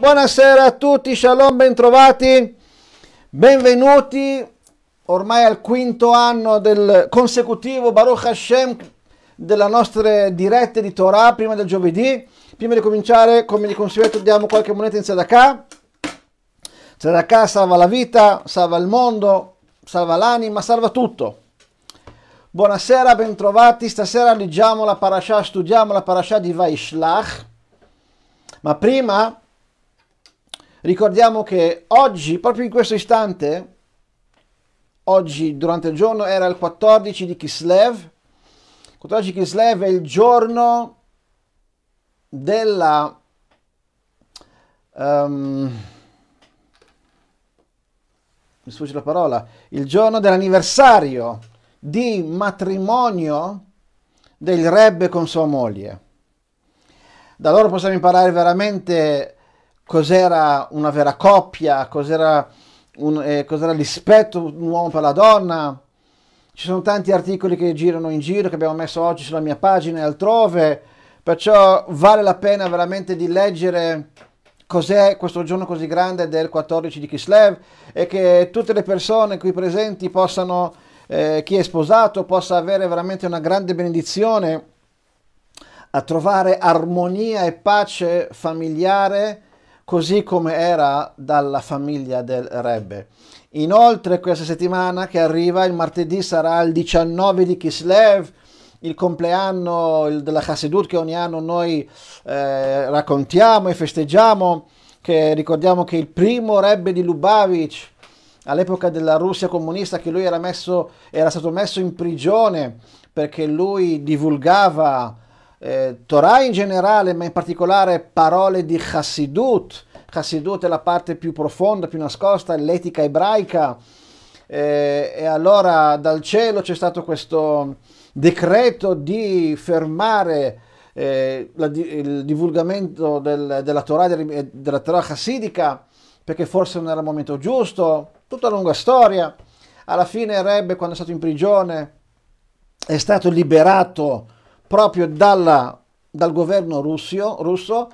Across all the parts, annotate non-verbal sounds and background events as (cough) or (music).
Buonasera a tutti, shalom, bentrovati, benvenuti ormai al quinto anno del consecutivo Baruch Hashem delle nostre dirette di Torah prima del giovedì. Prima di cominciare, come di consueto, diamo qualche moneta in Sedakah. Sedakah salva la vita, salva il mondo, salva l'anima, salva tutto. Buonasera, bentrovati. Stasera leggiamo la parasha, studiamo la parasha di Vaishlach. Ma prima Ricordiamo che oggi, proprio in questo istante, oggi durante il giorno era il 14 di Kislev. 14 Kislev è il giorno della um, mi sfugge la parola, il giorno dell'anniversario di matrimonio del rebbe con sua moglie. Da loro possiamo imparare veramente cos'era una vera coppia, cos'era, un, eh, cos'era rispetto un uomo per la donna. Ci sono tanti articoli che girano in giro, che abbiamo messo oggi sulla mia pagina e altrove, perciò vale la pena veramente di leggere cos'è questo giorno così grande del 14 di Kislev e che tutte le persone qui presenti possano, eh, chi è sposato, possa avere veramente una grande benedizione a trovare armonia e pace familiare così come era dalla famiglia del Rebbe. Inoltre questa settimana che arriva, il martedì sarà il 19 di Kislev, il compleanno della Hasidut che ogni anno noi eh, raccontiamo e festeggiamo, che ricordiamo che il primo Rebbe di Lubavitch, all'epoca della Russia comunista, che lui era, messo, era stato messo in prigione perché lui divulgava eh, Torah in generale, ma in particolare parole di Hassidut. Hassidut è la parte più profonda, più nascosta, l'etica ebraica. Eh, e allora dal cielo c'è stato questo decreto di fermare eh, la, il divulgamento del, della, Torah, eh, della Torah chassidica perché forse non era il momento giusto, tutta una lunga storia. Alla fine Rebbe, quando è stato in prigione, è stato liberato proprio dalla, dal governo russo, russo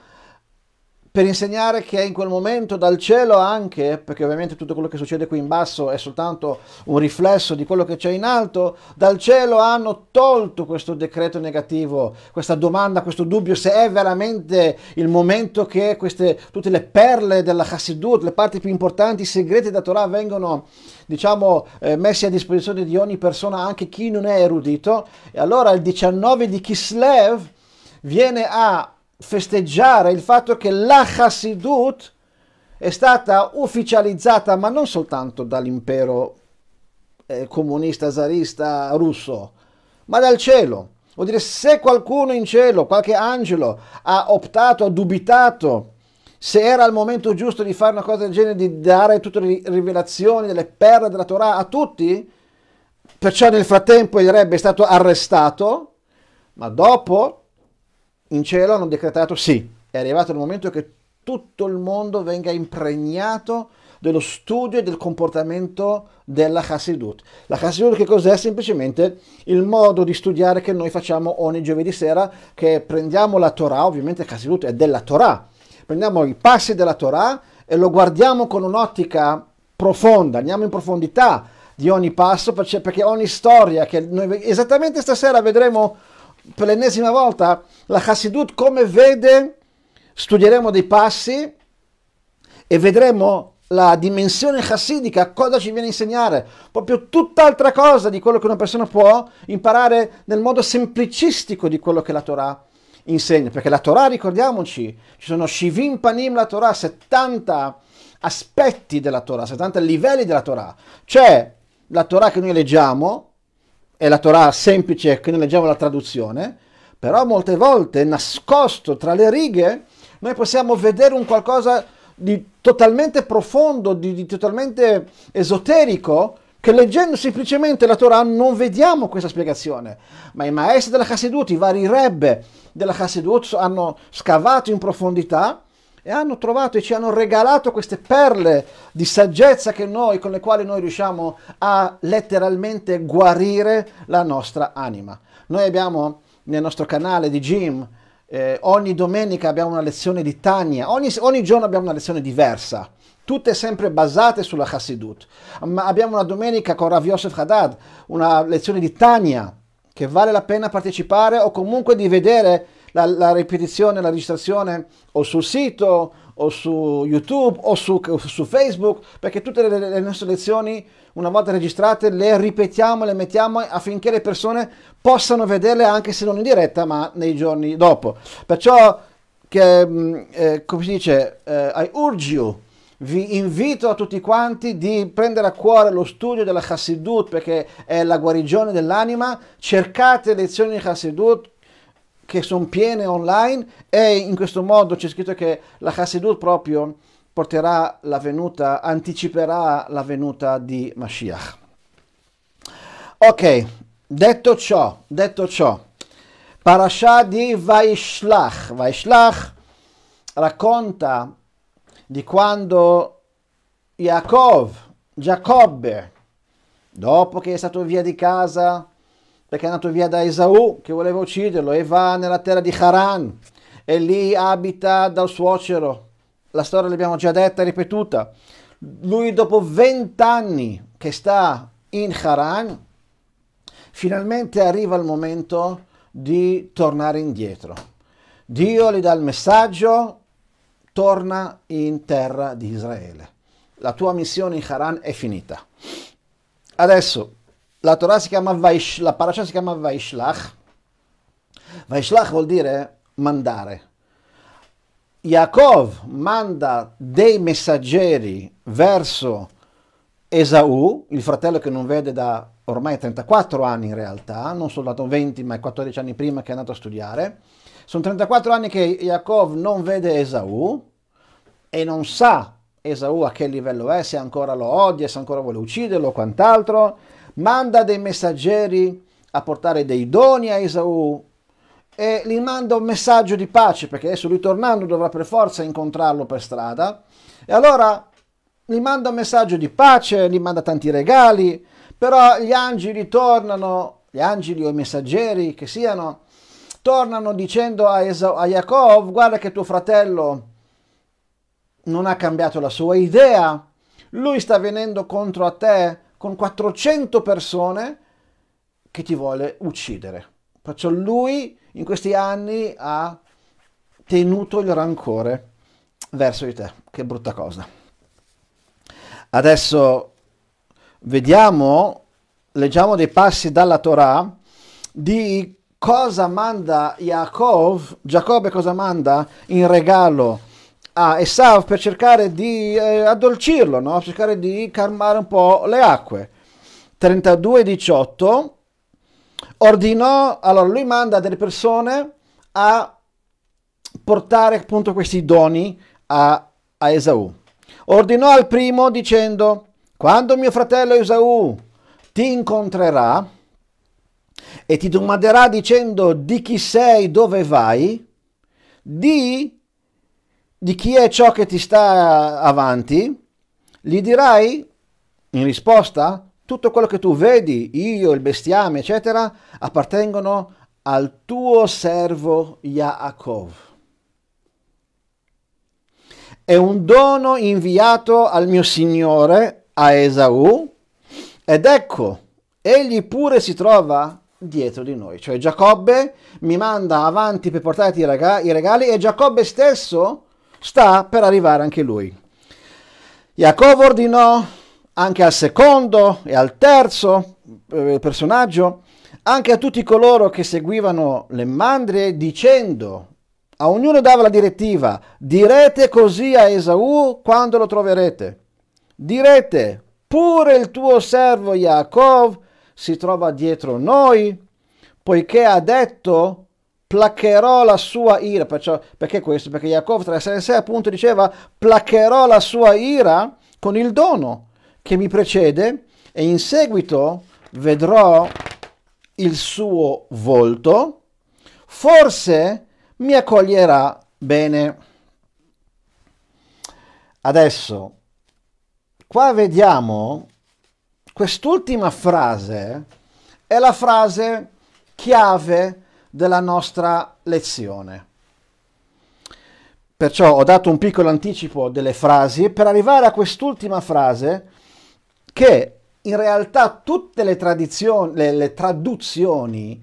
per insegnare che è in quel momento dal cielo anche, perché ovviamente tutto quello che succede qui in basso è soltanto un riflesso di quello che c'è in alto, dal cielo hanno tolto questo decreto negativo, questa domanda, questo dubbio se è veramente il momento che queste, tutte le perle della Hasidut, le parti più importanti, i segreti da Torah vengono diciamo eh, messi a disposizione di ogni persona, anche chi non è erudito, e allora il 19 di Kislev viene a festeggiare il fatto che la Hasidut è stata ufficializzata ma non soltanto dall'impero eh, comunista zarista russo, ma dal cielo. Vuol dire se qualcuno in cielo, qualche angelo, ha optato, ha dubitato se era il momento giusto di fare una cosa del genere, di dare tutte le rivelazioni delle perle della Torah a tutti, perciò nel frattempo il re è stato arrestato, ma dopo in cielo hanno decretato sì, è arrivato il momento che tutto il mondo venga impregnato dello studio e del comportamento della Hasidut. La Hasidut che cos'è? Semplicemente il modo di studiare che noi facciamo ogni giovedì sera, che prendiamo la Torah, ovviamente Hasidut è della Torah, prendiamo i passi della Torah e lo guardiamo con un'ottica profonda, andiamo in profondità di ogni passo perché ogni storia che noi esattamente stasera vedremo per l'ennesima volta la Hasidut come vede, studieremo dei passi e vedremo la dimensione chassidica cosa ci viene a insegnare? Proprio tutt'altra cosa di quello che una persona può imparare nel modo semplicistico di quello che la Torah insegna. Perché la Torah, ricordiamoci, ci sono Shivim Panim la Torah, 70 aspetti della Torah, 70 livelli della Torah. C'è la Torah che noi leggiamo, è la Torah semplice che noi leggiamo la traduzione, però molte volte nascosto tra le righe noi possiamo vedere un qualcosa di totalmente profondo, di, di totalmente esoterico, che leggendo semplicemente la Torah non vediamo questa spiegazione. Ma i maestri della Hasidut, i vari rebbe della Hasidut hanno scavato in profondità e hanno trovato e ci hanno regalato queste perle di saggezza che noi, con le quali noi riusciamo a letteralmente guarire la nostra anima. Noi abbiamo nel nostro canale di Jim eh, ogni domenica abbiamo una lezione di Tania, ogni, ogni giorno abbiamo una lezione diversa tutte sempre basate sulla Hasidut. Ma abbiamo una domenica con Rav Yosef Haddad, una lezione di Tania, che vale la pena partecipare o comunque di vedere la, la ripetizione, la registrazione o sul sito o su YouTube o su, o su Facebook, perché tutte le, le, nostre lezioni, una volta registrate, le ripetiamo, le mettiamo affinché le persone possano vederle anche se non in diretta, ma nei giorni dopo. Perciò, che, mm, eh, come si dice, eh, I urge you, vi invito a tutti quanti di prendere a cuore lo studio della Chassidut perché è la guarigione dell'anima, cercate lezioni di Chassidut, che sono piene online e in questo modo c'è scritto che la Hasidut proprio porterà la venuta, anticiperà la venuta di Mashiach. Ok, detto ciò, detto ciò, Parasha di Vaishlach, Vaishlach racconta di quando Yaakov, Giacobbe, dopo che è stato via di casa, perché è andato via da Esau che voleva ucciderlo e va nella terra di Haran e lì abita dal suocero. La storia l'abbiamo già detta e ripetuta. Lui dopo vent'anni che sta in Haran, finalmente arriva il momento di tornare indietro. Dio gli dà il messaggio, torna in terra di Israele. La tua missione in Haran è finita. Adesso la Torah si chiama Vaish, la parasha si chiama Vaishlach. Vaishlach vuol dire mandare. Yaakov manda dei messaggeri verso Esau, il fratello che non vede da ormai 34 anni in realtà, non soltanto 20 ma 14 anni prima che è andato a studiare. Sono 34 anni che Yaakov non vede Esau e non sa Esaù a che livello è, se ancora lo odia, se ancora vuole ucciderlo o quant'altro manda dei messaggeri a portare dei doni a Esau e gli manda un messaggio di pace perché adesso lui tornando dovrà per forza incontrarlo per strada e allora gli manda un messaggio di pace, gli manda tanti regali, però gli angeli tornano, gli angeli o i messaggeri che siano, tornano dicendo a, Esau, a Jacob, guarda che tuo fratello non ha cambiato la sua idea, lui sta venendo contro a te con 400 persone che ti vuole uccidere. Perciò lui in questi anni ha tenuto il rancore verso di te. Che brutta cosa. Adesso vediamo, leggiamo dei passi dalla Torah di cosa manda Jacob, Giacobbe cosa manda in regalo Ah, a Esau per cercare di eh, addolcirlo, no? cercare di calmare un po' le acque. 32-18 ordinò, allora lui manda delle persone a portare appunto questi doni a, a Esau. Ordinò al primo dicendo, quando mio fratello Esau ti incontrerà e ti domanderà dicendo di chi sei, dove vai, di di chi è ciò che ti sta avanti, gli dirai in risposta tutto quello che tu vedi, io, il bestiame, eccetera, appartengono al tuo servo Yaakov. È un dono inviato al mio signore, a Esau, ed ecco, egli pure si trova dietro di noi. Cioè Giacobbe mi manda avanti per portarti i regali e Giacobbe stesso sta per arrivare anche lui. Jacopo ordinò anche al secondo e al terzo eh, personaggio, anche a tutti coloro che seguivano le mandrie, dicendo, a ognuno dava la direttiva, direte così a Esaù quando lo troverete. Direte, pure il tuo servo Jacob si trova dietro noi, poiché ha detto, placherò la sua ira. Perciò, perché questo? Perché Yaakov 3,6 appunto diceva placherò la sua ira con il dono che mi precede e in seguito vedrò il suo volto, forse mi accoglierà bene. Adesso, qua vediamo quest'ultima frase, è la frase chiave della nostra lezione. Perciò ho dato un piccolo anticipo delle frasi per arrivare a quest'ultima frase che in realtà tutte le, le, le traduzioni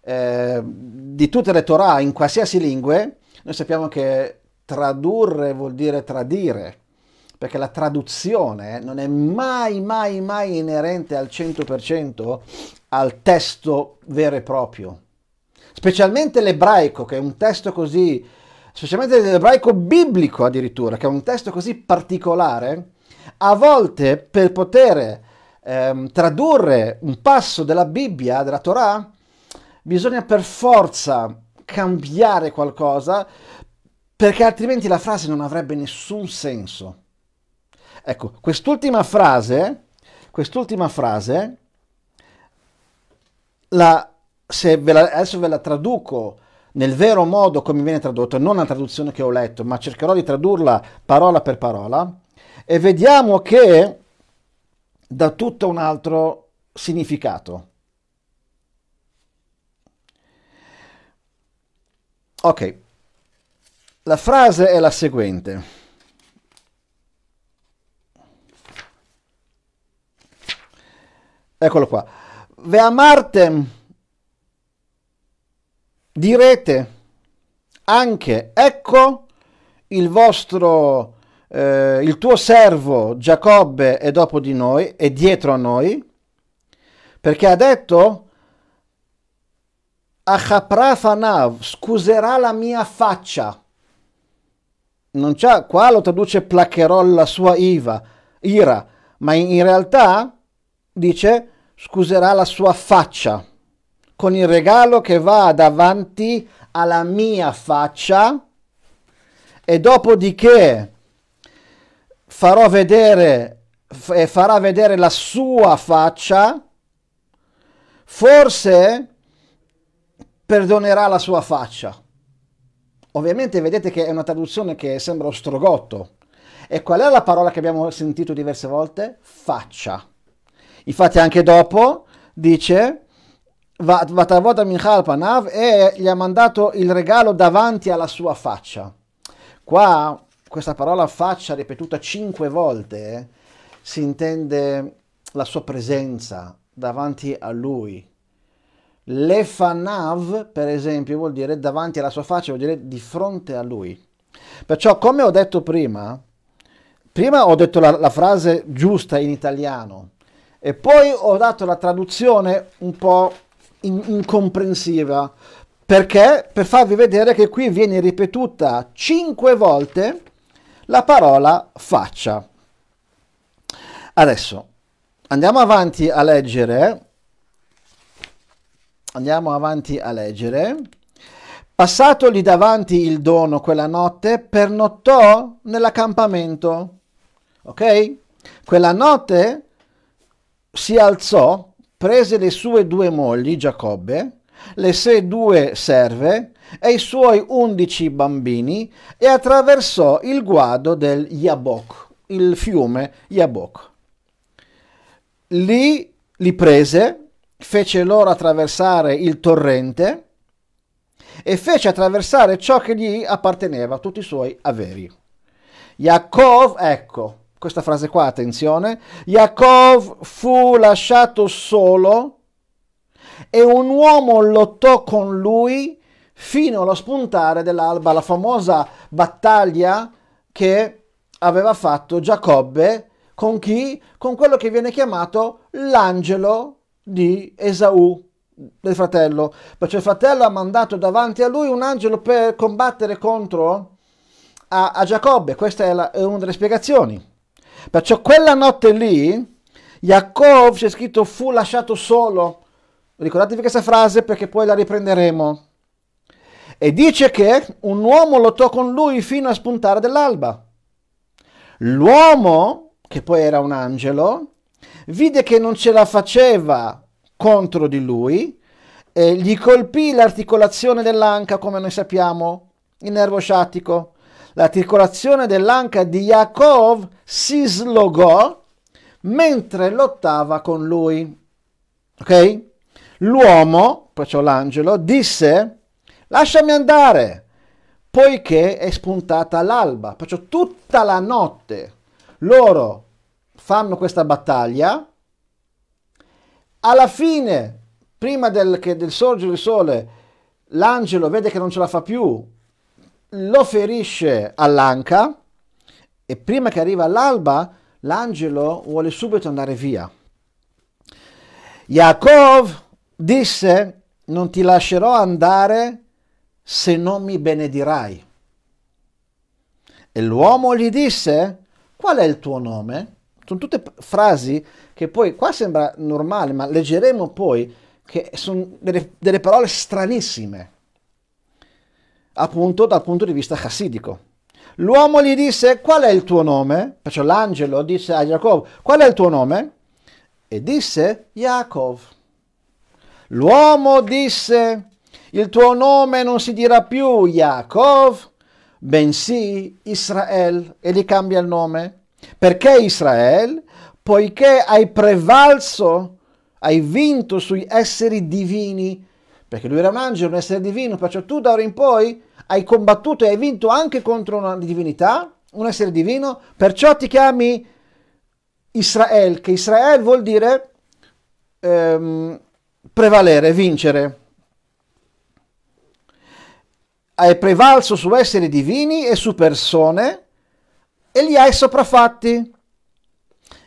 eh, di tutte le Torah in qualsiasi lingua, noi sappiamo che tradurre vuol dire tradire, perché la traduzione non è mai, mai, mai inerente al 100% al testo vero e proprio specialmente l'ebraico, che è un testo così, specialmente l'ebraico biblico addirittura, che è un testo così particolare, a volte per poter ehm, tradurre un passo della Bibbia, della Torah, bisogna per forza cambiare qualcosa perché altrimenti la frase non avrebbe nessun senso. Ecco, quest'ultima frase, quest'ultima frase la se ve la, adesso ve la traduco nel vero modo come viene tradotta, non la traduzione che ho letto, ma cercherò di tradurla parola per parola, e vediamo che dà tutto un altro significato. Ok, la frase è la seguente. Eccolo qua. Ve amartem direte anche ecco il vostro eh, il tuo servo Giacobbe è dopo di noi è dietro a noi perché ha detto Achaprafanav scuserà la mia faccia non c'è qua lo traduce placcherò la sua iva, ira ma in realtà dice scuserà la sua faccia con il regalo che va davanti alla mia faccia e dopodiché farò vedere e farà vedere la sua faccia, forse perdonerà la sua faccia. Ovviamente vedete che è una traduzione che sembra ostrogotto. E qual è la parola che abbiamo sentito diverse volte? Faccia. Infatti anche dopo dice Vatavota Minchal Panav e gli ha mandato il regalo davanti alla sua faccia. Qua questa parola faccia ripetuta cinque volte si intende la sua presenza davanti a lui. Lefanav, per esempio, vuol dire davanti alla sua faccia, vuol dire di fronte a lui. Perciò, come ho detto prima, prima ho detto la, la frase giusta in italiano e poi ho dato la traduzione un po' in- incomprensiva, perché per farvi vedere che qui viene ripetuta cinque volte la parola faccia. Adesso andiamo avanti a leggere. Andiamo avanti a leggere. Passatogli davanti il dono quella notte, pernottò nell'accampamento. Ok? Quella notte si alzò prese le sue due mogli, Giacobbe, le sue due serve e i suoi undici bambini e attraversò il guado del Yabok, il fiume Yabok. Lì li prese, fece loro attraversare il torrente e fece attraversare ciò che gli apparteneva, tutti i suoi averi. Yaakov, ecco, questa frase qua, attenzione, Yaakov fu lasciato solo e un uomo lottò con lui fino allo spuntare dell'alba, la famosa battaglia che aveva fatto Giacobbe con chi? Con quello che viene chiamato l'angelo di Esaù, del fratello, perché il fratello ha mandato davanti a lui un angelo per combattere contro a, a Giacobbe, questa è, la, è una delle spiegazioni. Perciò quella notte lì, Yaakov c'è scritto fu lasciato solo. Ricordatevi questa frase perché poi la riprenderemo. E dice che un uomo lottò con lui fino a spuntare dell'alba. L'uomo, che poi era un angelo, vide che non ce la faceva contro di lui e gli colpì l'articolazione dell'anca, come noi sappiamo, il nervo sciatico L'articolazione dell'anca di Yaakov si slogò mentre lottava con lui. Ok? L'uomo, perciò l'angelo, disse, lasciami andare, poiché è spuntata l'alba. Perciò tutta la notte loro fanno questa battaglia. Alla fine, prima del, del sorgere del sole, l'angelo vede che non ce la fa più lo ferisce all'anca e prima che arriva l'alba l'angelo vuole subito andare via. Yaakov disse non ti lascerò andare se non mi benedirai. E l'uomo gli disse qual è il tuo nome? Sono tutte frasi che poi qua sembra normale ma leggeremo poi che sono delle, delle parole stranissime appunto dal punto di vista chassidico. L'uomo gli disse qual è il tuo nome? Perciò l'angelo disse a Giacobbe qual è il tuo nome? E disse Yaakov. L'uomo disse il tuo nome non si dirà più Yaakov, bensì Israel e gli cambia il nome. Perché Israel? Poiché hai prevalso, hai vinto sui esseri divini perché lui era un angelo, un essere divino, perciò tu da ora in poi hai combattuto e hai vinto anche contro una divinità, un essere divino, perciò ti chiami Israel, che Israel vuol dire ehm, prevalere, vincere. Hai prevalso su esseri divini e su persone e li hai sopraffatti.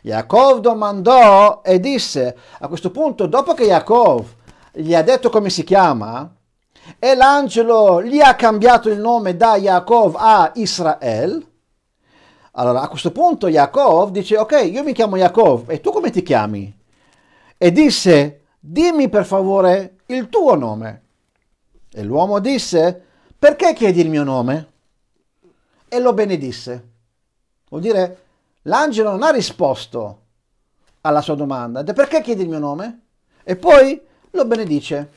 Yaakov domandò e disse, a questo punto, dopo che Yaakov gli ha detto come si chiama e l'angelo gli ha cambiato il nome da Yaakov a Israel, allora a questo punto Yaakov dice ok io mi chiamo Yaakov e tu come ti chiami? E disse dimmi per favore il tuo nome. E l'uomo disse perché chiedi il mio nome? E lo benedisse. Vuol dire l'angelo non ha risposto alla sua domanda perché chiedi il mio nome? E poi lo benedice.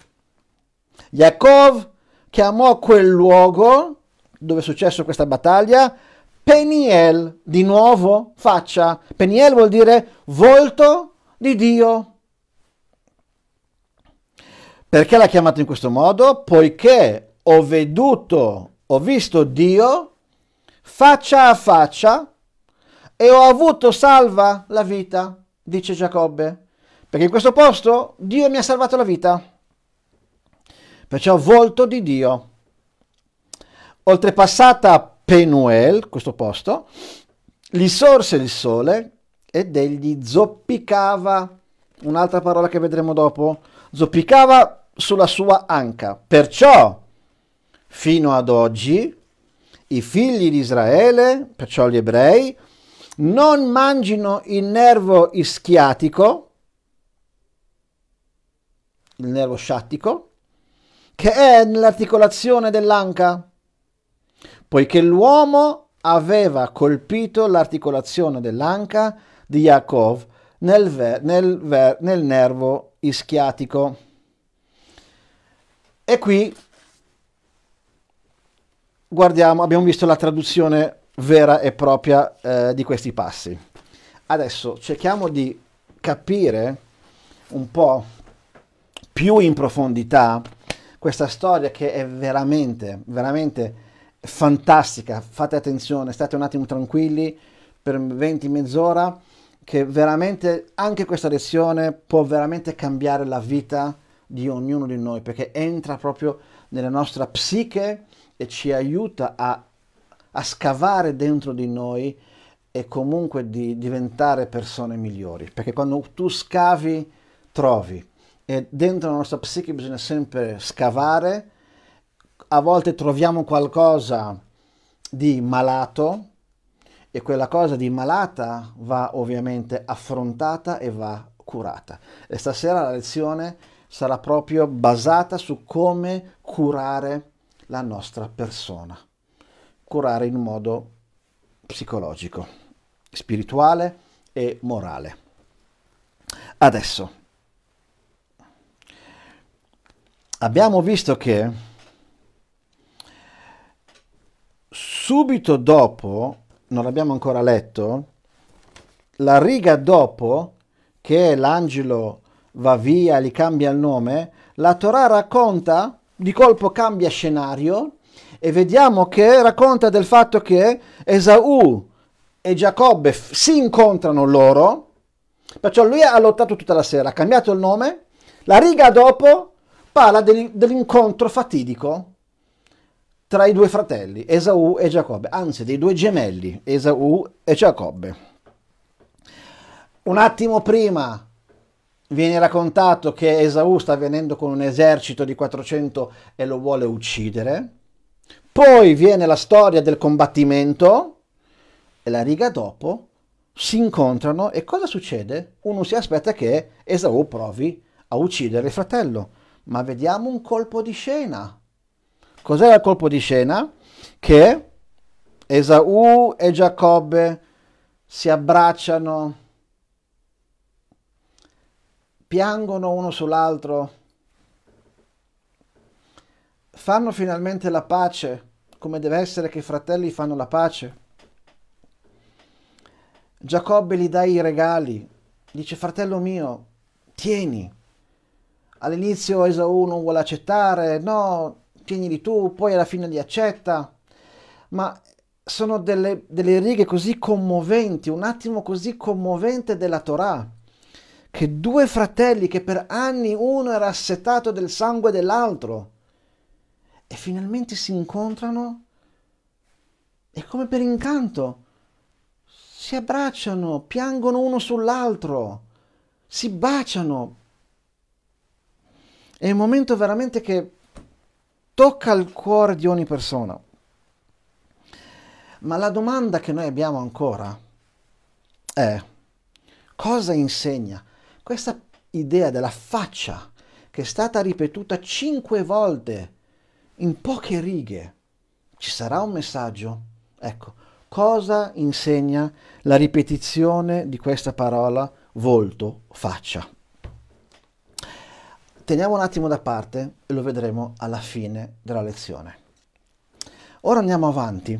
Yaakov chiamò quel luogo dove è successa questa battaglia Peniel, di nuovo faccia. Peniel vuol dire volto di Dio. Perché l'ha chiamato in questo modo? Poiché ho veduto, ho visto Dio faccia a faccia e ho avuto salva la vita, dice Giacobbe. Perché in questo posto Dio mi ha salvato la vita. Perciò volto di Dio. Oltrepassata Penuel, questo posto, gli sorse il sole ed egli zoppicava, un'altra parola che vedremo dopo, zoppicava sulla sua anca. Perciò, fino ad oggi, i figli di Israele, perciò gli ebrei, non mangino il nervo ischiatico, il nervo sciattico, che è nell'articolazione dell'anca, poiché l'uomo aveva colpito l'articolazione dell'anca di Yaakov nel, ver, nel, ver, nel nervo ischiatico. E qui guardiamo, abbiamo visto la traduzione vera e propria eh, di questi passi. Adesso cerchiamo di capire un po' più in profondità questa storia che è veramente, veramente fantastica. Fate attenzione, state un attimo tranquilli per 20 mezz'ora che veramente anche questa lezione può veramente cambiare la vita di ognuno di noi perché entra proprio nella nostra psiche e ci aiuta a, a scavare dentro di noi e comunque di diventare persone migliori perché quando tu scavi trovi e dentro la nostra psiche bisogna sempre scavare, a volte troviamo qualcosa di malato e quella cosa di malata va ovviamente affrontata e va curata. E stasera la lezione sarà proprio basata su come curare la nostra persona, curare in modo psicologico, spirituale e morale. Adesso abbiamo visto che subito dopo, non l'abbiamo ancora letto, la riga dopo che l'angelo va via, gli cambia il nome, la Torah racconta, di colpo cambia scenario e vediamo che racconta del fatto che Esaù e Giacobbe si incontrano loro, perciò lui ha lottato tutta la sera, ha cambiato il nome, la riga dopo parla del, dell'incontro fatidico tra i due fratelli, Esau e Giacobbe, anzi dei due gemelli, Esau e Giacobbe. Un attimo prima viene raccontato che Esau sta venendo con un esercito di 400 e lo vuole uccidere, poi viene la storia del combattimento e la riga dopo si incontrano e cosa succede? Uno si aspetta che Esau provi a uccidere il fratello, ma vediamo un colpo di scena. Cos'era il colpo di scena? Che Esaù e Giacobbe si abbracciano, piangono uno sull'altro, fanno finalmente la pace, come deve essere che i fratelli fanno la pace. Giacobbe gli dà i regali, dice fratello mio, tieni All'inizio Esau non vuole accettare, no, tienili tu, poi alla fine li accetta. Ma sono delle, delle righe così commoventi, un attimo così commovente della Torah, che due fratelli che per anni uno era assetato del sangue dell'altro e finalmente si incontrano e come per incanto si abbracciano, piangono uno sull'altro, si baciano, è un momento veramente che tocca il cuore di ogni persona. Ma la domanda che noi abbiamo ancora è cosa insegna questa idea della faccia che è stata ripetuta cinque volte in poche righe? Ci sarà un messaggio? Ecco, cosa insegna la ripetizione di questa parola volto, faccia? teniamo un attimo da parte e lo vedremo alla fine della lezione. Ora andiamo avanti.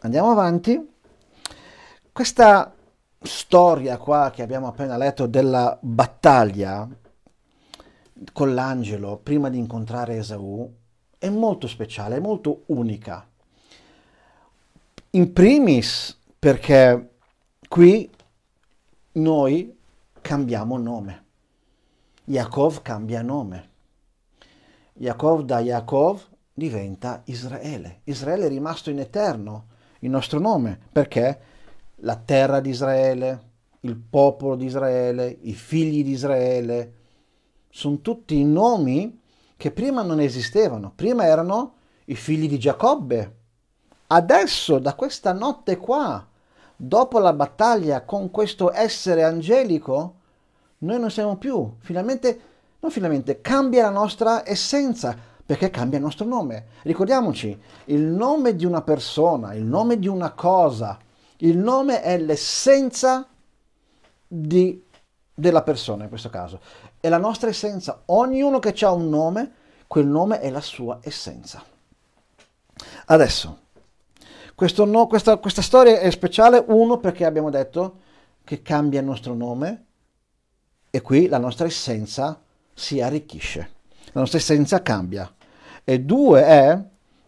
Andiamo avanti. Questa storia qua che abbiamo appena letto della battaglia con l'angelo prima di incontrare Esaù è molto speciale, è molto unica. In primis perché qui noi cambiamo nome. Yaakov cambia nome. Yaakov da Yaakov diventa Israele. Israele è rimasto in eterno, il nostro nome, perché la terra di Israele, il popolo di Israele, i figli di Israele, sono tutti nomi che prima non esistevano, prima erano i figli di Giacobbe. Adesso, da questa notte qua, dopo la battaglia con questo essere angelico, noi non siamo più, finalmente, non finalmente, cambia la nostra essenza, perché cambia il nostro nome. Ricordiamoci, il nome di una persona, il nome di una cosa, il nome è l'essenza di, della persona in questo caso, è la nostra essenza. Ognuno che ha un nome, quel nome è la sua essenza. Adesso, no, questa, questa storia è speciale, uno perché abbiamo detto che cambia il nostro nome, e qui la nostra essenza si arricchisce, la nostra essenza cambia. E due è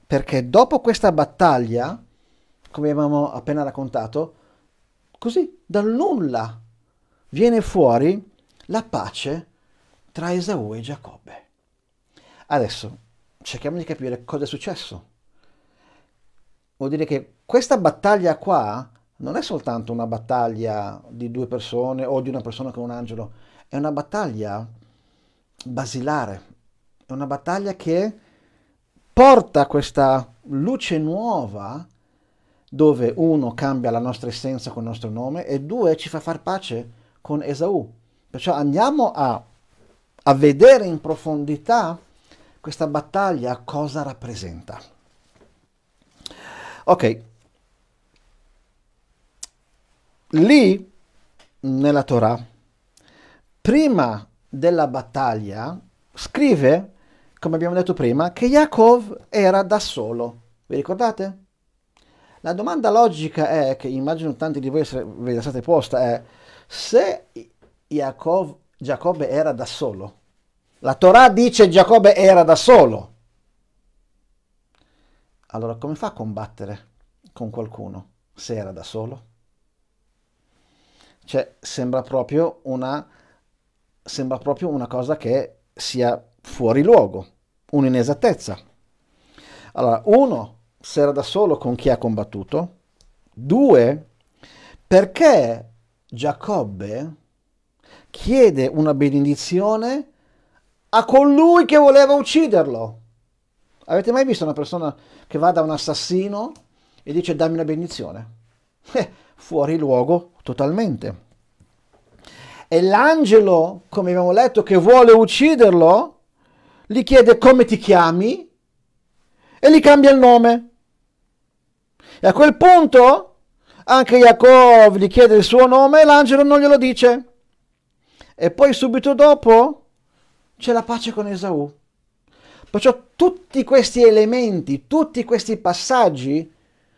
perché dopo questa battaglia, come abbiamo appena raccontato, così dal nulla viene fuori la pace tra Esaù e Giacobbe. Adesso cerchiamo di capire cosa è successo. Vuol dire che questa battaglia qua non è soltanto una battaglia di due persone o di una persona con un angelo, è una battaglia basilare, è una battaglia che porta questa luce nuova dove uno cambia la nostra essenza con il nostro nome e due ci fa far pace con Esau. Perciò andiamo a, a vedere in profondità questa battaglia cosa rappresenta. Ok, lì nella Torah prima della battaglia scrive, come abbiamo detto prima, che Yaakov era da solo. Vi ricordate? La domanda logica è, che immagino tanti di voi ve la state posta, è se Yaakov, Giacobbe era da solo, la Torah dice Giacobbe era da solo, allora come fa a combattere con qualcuno se era da solo? Cioè, sembra proprio una sembra proprio una cosa che sia fuori luogo, un'inesattezza. Allora, uno, se era da solo con chi ha combattuto. Due, perché Giacobbe chiede una benedizione a colui che voleva ucciderlo. Avete mai visto una persona che va da un assassino e dice dammi una benedizione? Eh, (laughs) fuori luogo totalmente. E l'angelo, come abbiamo letto, che vuole ucciderlo, gli chiede come ti chiami e gli cambia il nome. E a quel punto anche Jacob gli chiede il suo nome e l'angelo non glielo dice. E poi subito dopo c'è la pace con Esaù. Perciò tutti questi elementi, tutti questi passaggi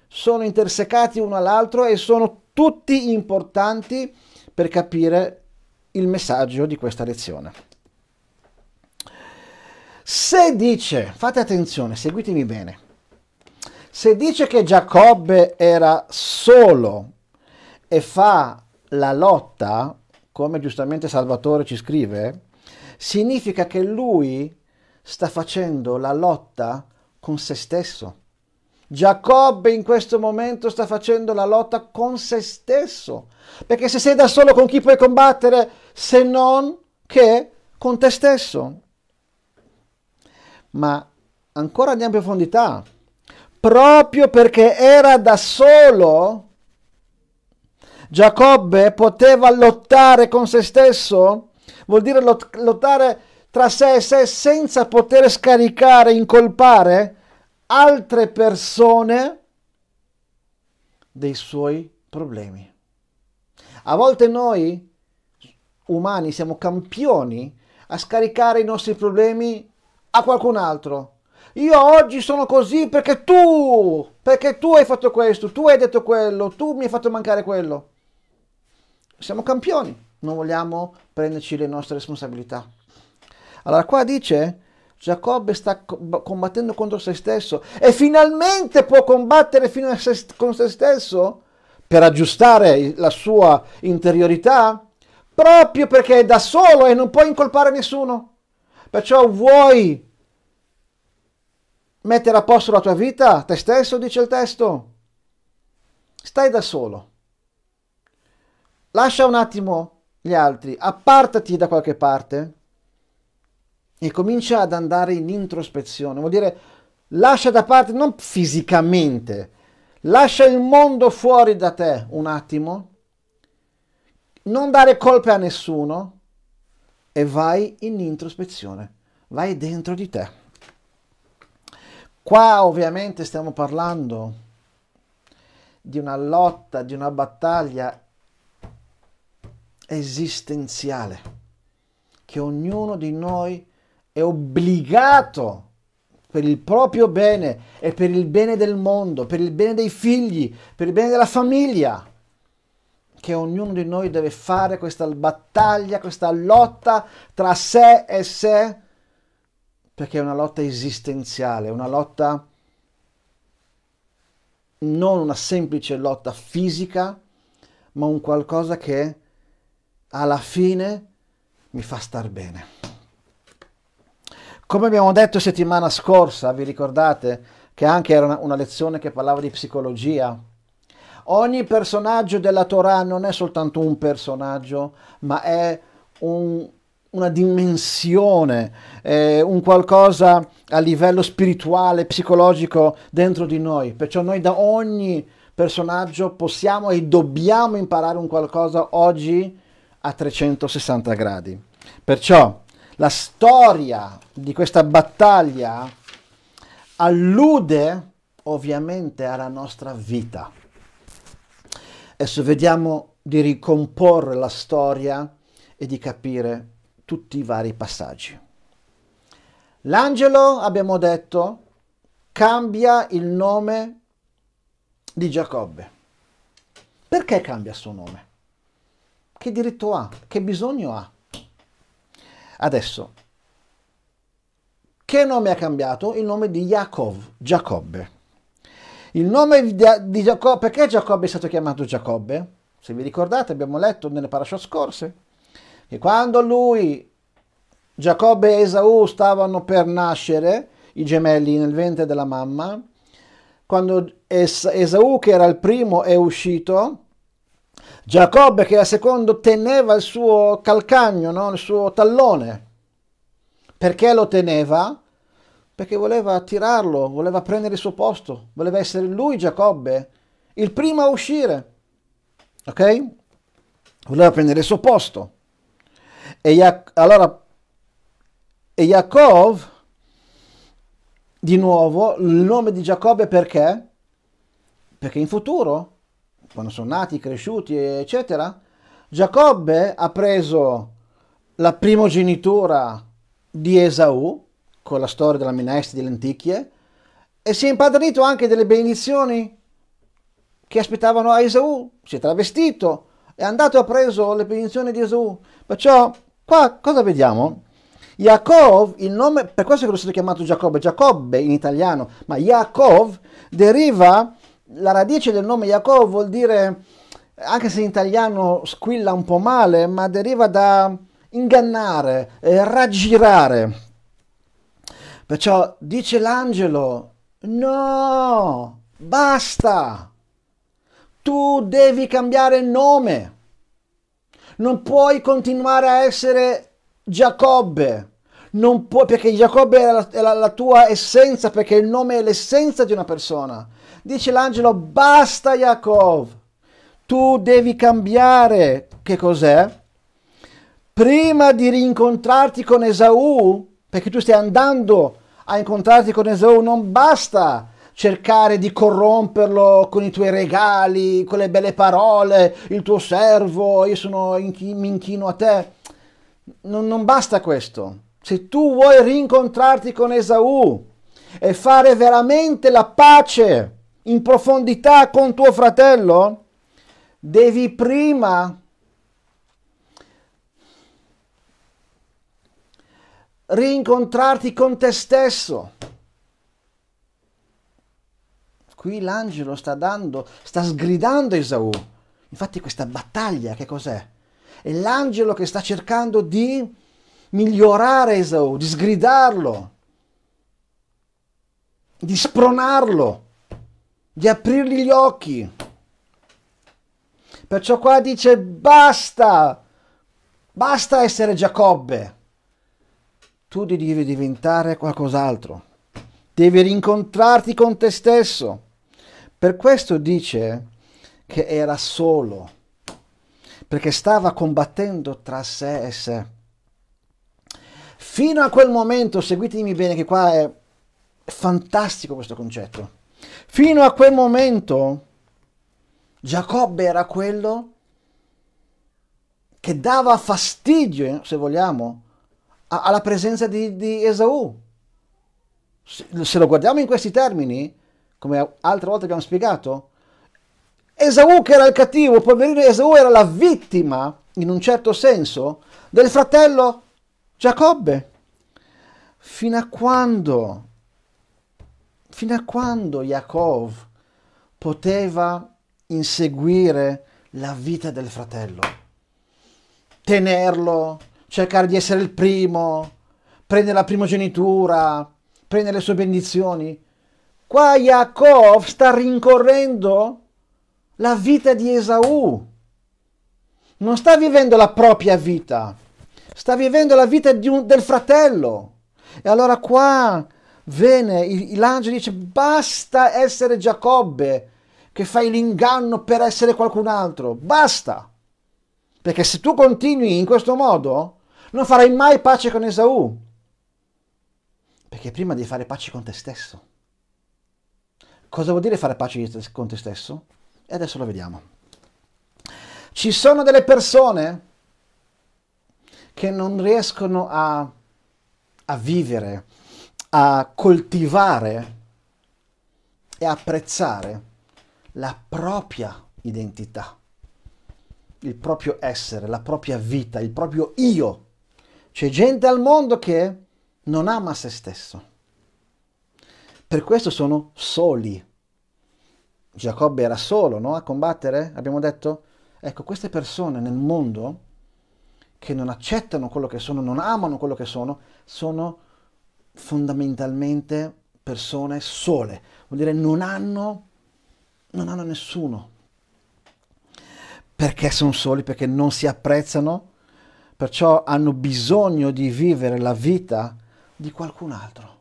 sono intersecati uno all'altro e sono tutti importanti per capire il messaggio di questa lezione. Se dice, fate attenzione, seguitemi bene, se dice che Giacobbe era solo e fa la lotta, come giustamente Salvatore ci scrive, significa che lui sta facendo la lotta con se stesso. Giacobbe in questo momento sta facendo la lotta con se stesso, perché se sei da solo con chi puoi combattere? se non che con te stesso. Ma ancora andiamo in profondità. Proprio perché era da solo, Giacobbe poteva lottare con se stesso, vuol dire lot lottare tra sé e sé senza poter scaricare, incolpare altre persone dei suoi problemi. A volte noi umani, siamo campioni a scaricare i nostri problemi a qualcun altro. Io oggi sono così perché tu, perché tu hai fatto questo, tu hai detto quello, tu mi hai fatto mancare quello. Siamo campioni, non vogliamo prenderci le nostre responsabilità. Allora qua dice Giacobbe sta combattendo contro se stesso e finalmente può combattere fino a se, con se stesso per aggiustare la sua interiorità, proprio perché è da solo e non può incolpare nessuno. Perciò vuoi mettere a posto la tua vita, te stesso, dice il testo. Stai da solo. Lascia un attimo gli altri, appartati da qualche parte e comincia ad andare in introspezione. Vuol dire lascia da parte non fisicamente, lascia il mondo fuori da te un attimo non dare colpe a nessuno e vai in introspezione, vai dentro di te. Qua ovviamente stiamo parlando di una lotta, di una battaglia esistenziale che ognuno di noi è obbligato per il proprio bene e per il bene del mondo, per il bene dei figli, per il bene della famiglia che ognuno di noi deve fare questa battaglia, questa lotta tra sé e sé, perché è una lotta esistenziale, una lotta non una semplice lotta fisica, ma un qualcosa che alla fine mi fa star bene. Come abbiamo detto settimana scorsa, vi ricordate che anche era una, una lezione che parlava di psicologia, Ogni personaggio della Torah non è soltanto un personaggio, ma è un, una dimensione, è un qualcosa a livello spirituale, psicologico dentro di noi. Perciò noi da ogni personaggio possiamo e dobbiamo imparare un qualcosa oggi a 360 gradi. Perciò la storia di questa battaglia allude ovviamente alla nostra vita. Adesso vediamo di ricomporre la storia e di capire tutti i vari passaggi. L'angelo, abbiamo detto, cambia il nome di Giacobbe. Perché cambia il suo nome? Che diritto ha? Che bisogno ha? Adesso, che nome ha cambiato? Il nome di Jacob, Giacobbe. Il nome di Giacobbe, perché Giacobbe è stato chiamato Giacobbe? Se vi ricordate abbiamo letto nelle parasha scorse che quando lui, Giacobbe e Esaù stavano per nascere, i gemelli nel ventre della mamma, quando es- Esaù che era il primo è uscito, Giacobbe che era il secondo teneva il suo calcagno, no? il suo tallone. Perché lo teneva? perché voleva attirarlo, voleva prendere il suo posto, voleva essere lui Giacobbe, il primo a uscire, ok? Voleva prendere il suo posto. E, ya- allora, e Yaakov, di nuovo, il nome di Giacobbe perché? Perché in futuro, quando sono nati, cresciuti, eccetera, Giacobbe ha preso la primogenitura di Esaù, con la storia della minestra e delle lenticchie e si è impadronito anche delle benedizioni che aspettavano a Esau. si è travestito, è andato e ha preso le benedizioni di Esau. Perciò qua cosa vediamo? Yaakov, il nome, per questo è che lo stato chiamato Giacobbe, Giacobbe in italiano, ma Yaakov deriva, la radice del nome Yaakov vuol dire, anche se in italiano squilla un po' male, ma deriva da ingannare, eh, raggirare. Perciò dice l'angelo, no, basta, tu devi cambiare nome, non puoi continuare a essere Giacobbe, non puoi, perché Giacobbe è, la, è la, la tua essenza, perché il nome è l'essenza di una persona. Dice l'angelo, basta Jacob, tu devi cambiare, che cos'è? Prima di rincontrarti con Esaù, perché tu stai andando a incontrarti con Esau, non basta cercare di corromperlo con i tuoi regali, con le belle parole, il tuo servo, io sono in, mi inchino a te. Non, non basta questo. Se tu vuoi rincontrarti con Esau e fare veramente la pace in profondità con tuo fratello, devi prima rincontrarti con te stesso. Qui l'angelo sta dando, sta sgridando Esaù. Infatti questa battaglia che cos'è? È l'angelo che sta cercando di migliorare Esaù, di sgridarlo, di spronarlo, di aprirgli gli occhi. Perciò qua dice basta, basta essere Giacobbe tu devi diventare qualcos'altro, devi rincontrarti con te stesso. Per questo dice che era solo, perché stava combattendo tra sé e sé. Fino a quel momento, seguitemi bene che qua è fantastico questo concetto, fino a quel momento Giacobbe era quello che dava fastidio, se vogliamo, alla presenza di, di Esaù. Se lo guardiamo in questi termini, come altre volte abbiamo spiegato, Esau che era il cattivo, poverino Esau era la vittima, in un certo senso, del fratello Giacobbe. Fino a quando, fino a quando Jacob poteva inseguire la vita del fratello, tenerlo, cercare di essere il primo, prendere la primogenitura, prendere le sue benedizioni. Qua Yaakov sta rincorrendo la vita di Esaù. Non sta vivendo la propria vita, sta vivendo la vita un, del fratello. E allora qua viene l'angelo dice basta essere Giacobbe che fai l'inganno per essere qualcun altro, basta. Perché se tu continui in questo modo, non farai mai pace con Esaù, perché prima devi fare pace con te stesso. Cosa vuol dire fare pace con te stesso? E adesso lo vediamo. Ci sono delle persone che non riescono a, a vivere, a coltivare e apprezzare la propria identità, il proprio essere, la propria vita, il proprio io c'è gente al mondo che non ama se stesso. Per questo sono soli. Giacobbe era solo no? a combattere, abbiamo detto? Ecco, queste persone nel mondo che non accettano quello che sono, non amano quello che sono, sono fondamentalmente persone sole, vuol dire non hanno, non hanno nessuno. Perché sono soli? Perché non si apprezzano, perciò hanno bisogno di vivere la vita di qualcun altro,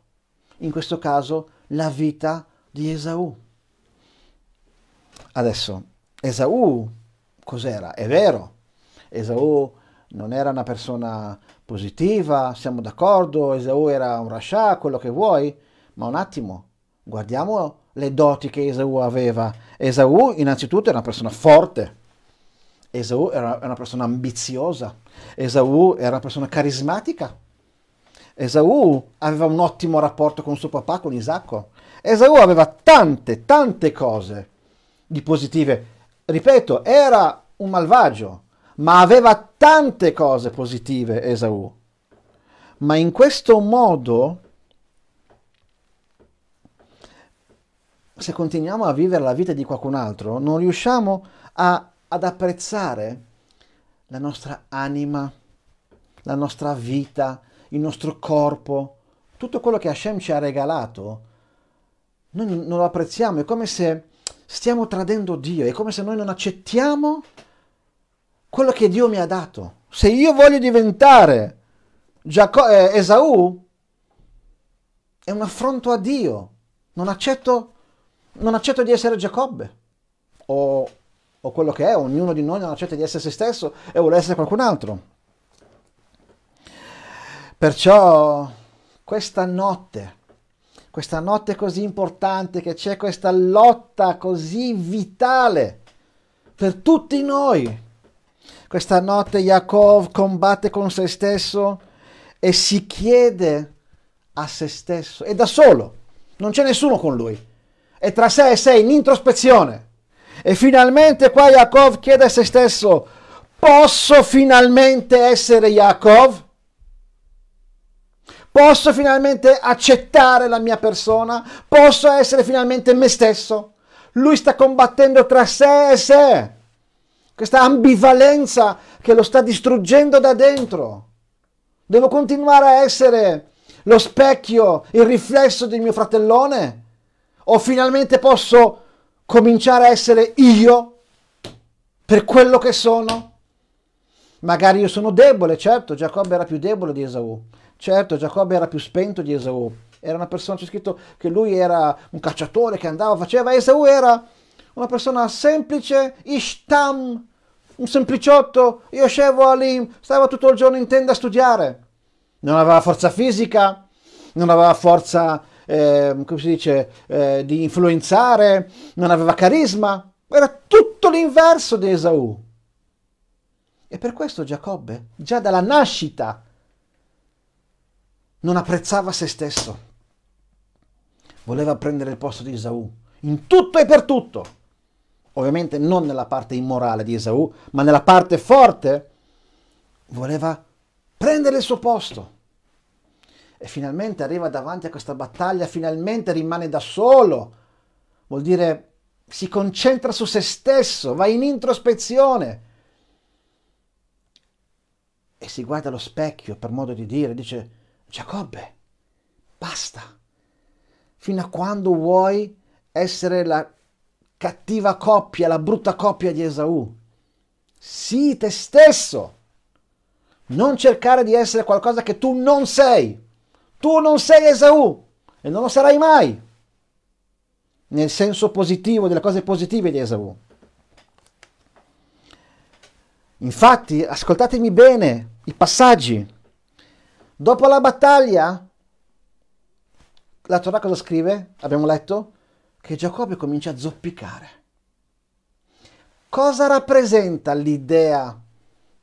in questo caso la vita di Esaù. Adesso, Esaù cos'era? È vero, Esaù non era una persona positiva, siamo d'accordo, Esaù era un rascià, quello che vuoi, ma un attimo, guardiamo le doti che Esaù aveva. Esaù innanzitutto era una persona forte, Esaù era una persona ambiziosa, Esaù era una persona carismatica, Esaù aveva un um ottimo rapporto con suo papà, con Isacco. Esaù aveva tante, tante cose di positive. Ripeto, era un malvagio, ma aveva tante cose positive Esaù. Ma in questo modo, se continuiamo a vivere la vita di qualcun altro, non riusciamo a ad apprezzare la nostra anima, la nostra vita, il nostro corpo, tutto quello che Hashem ci ha regalato, noi non lo apprezziamo, è come se stiamo tradendo Dio, è come se noi non accettiamo quello che Dio mi ha dato. Se io voglio diventare Giaco- eh, Esaù, è un affronto a Dio, non accetto, non accetto di essere Giacobbe o o quello che è, ognuno di noi non accetta di essere se stesso e vuole essere qualcun altro. Perciò questa notte, questa notte così importante che c'è questa lotta così vitale per tutti noi, questa notte Yaakov combatte con se stesso e si chiede a se stesso, e da solo, non c'è nessuno con lui, è tra sé e sé in introspezione. E finalmente qua Yaakov chiede a se stesso, posso finalmente essere Yaakov? Posso finalmente accettare la mia persona? Posso essere finalmente me stesso? Lui sta combattendo tra sé e sé, questa ambivalenza che lo sta distruggendo da dentro. Devo continuare a essere lo specchio, il riflesso di mio fratellone? O finalmente posso cominciare a essere io per quello che sono? Magari io sono debole, certo, Giacobbe era più debole di Esaù, certo, Giacobbe era più spento di Esaù, era una persona, c'è scritto che lui era un cacciatore che andava, faceva, Esaù era una persona semplice, ishtam, un sempliciotto, io scevo stava tutto il giorno in tenda a studiare, non aveva forza fisica, non aveva forza eh, come si dice, eh, di influenzare, non aveva carisma, era tutto l'inverso di Esaù. E per questo Giacobbe, già dalla nascita, non apprezzava se stesso. Voleva prendere il posto di Esaù, in tutto e per tutto. Ovviamente non nella parte immorale di Esaù, ma nella parte forte. Voleva prendere il suo posto e finalmente arriva davanti a questa battaglia, finalmente rimane da solo. Vuol dire si concentra su se stesso, va in introspezione e si guarda allo specchio, per modo di dire, dice Giacobbe, basta. Fino a quando vuoi essere la cattiva coppia, la brutta coppia di Esaù? Sii te stesso. Non cercare di essere qualcosa che tu non sei. Tu non sei Esaù e non lo sarai mai, nel senso positivo, delle cose positive di Esaù. Infatti, ascoltatemi bene i passaggi. Dopo la battaglia, la Torah cosa scrive? Abbiamo letto che Giacobbe comincia a zoppicare. Cosa rappresenta l'idea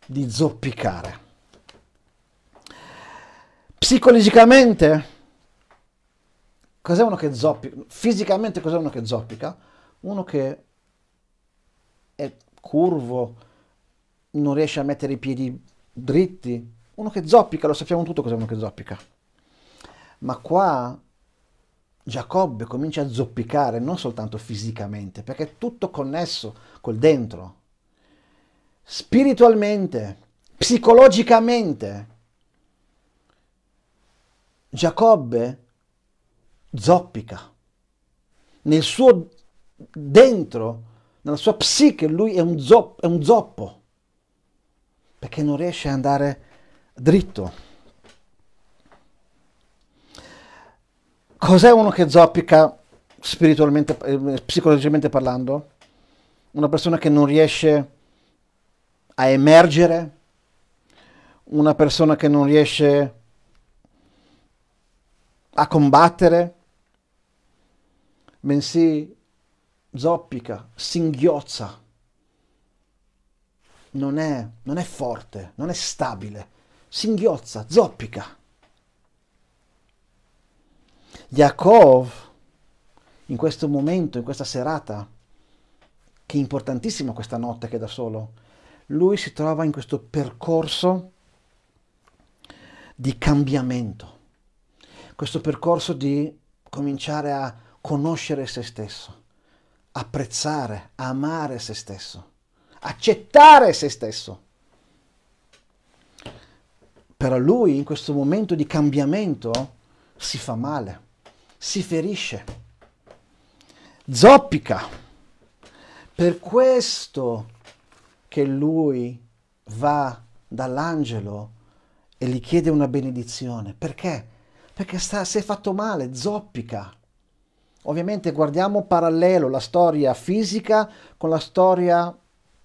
di zoppicare? Psicologicamente, cos'è uno che zoppica? Fisicamente cos'è uno che zoppica? Uno che è curvo, non riesce a mettere i piedi dritti, uno che zoppica, lo sappiamo tutto cos'è uno che zoppica. Ma qua Giacobbe comincia a zoppicare non soltanto fisicamente, perché è tutto connesso col dentro, spiritualmente, psicologicamente, Giacobbe zoppica. Nel suo dentro, nella sua psiche, lui è un, zop, è un zoppo, perché non riesce ad andare dritto. Cos'è uno che zoppica spiritualmente, eh, psicologicamente parlando? Una persona che non riesce a emergere, una persona che non riesce a a combattere, bensì zoppica, singhiozza. Non è, non è forte, non è stabile. Singhiozza, zoppica. Yaakov, in questo momento, in questa serata, che è importantissima questa notte che è da solo, lui si trova in questo percorso di cambiamento questo percorso di cominciare a conoscere se stesso, apprezzare, amare se stesso, accettare se stesso. Per lui in questo momento di cambiamento si fa male, si ferisce, zoppica. Per questo che lui va dall'angelo e gli chiede una benedizione. Perché? perché sta, si è fatto male, zoppica. Ovviamente guardiamo parallelo la storia fisica con la storia